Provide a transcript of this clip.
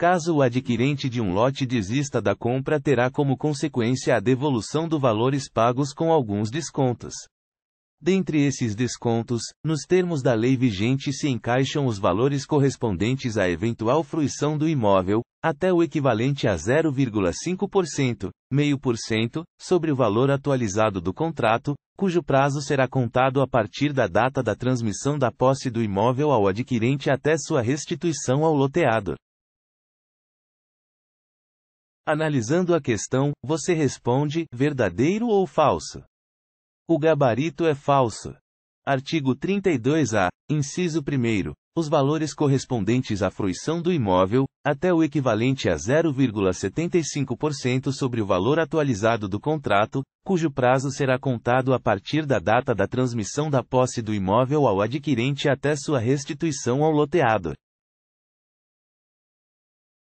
Caso o adquirente de um lote desista da compra, terá como consequência a devolução do valores pagos com alguns descontos. Dentre esses descontos, nos termos da lei vigente se encaixam os valores correspondentes à eventual fruição do imóvel, até o equivalente a 0,5%, meio por cento, sobre o valor atualizado do contrato, cujo prazo será contado a partir da data da transmissão da posse do imóvel ao adquirente até sua restituição ao loteador. Analisando a questão, você responde: verdadeiro ou falso? O gabarito é falso. Artigo 32-A, inciso 1. Os valores correspondentes à fruição do imóvel, até o equivalente a 0,75% sobre o valor atualizado do contrato, cujo prazo será contado a partir da data da transmissão da posse do imóvel ao adquirente até sua restituição ao loteado.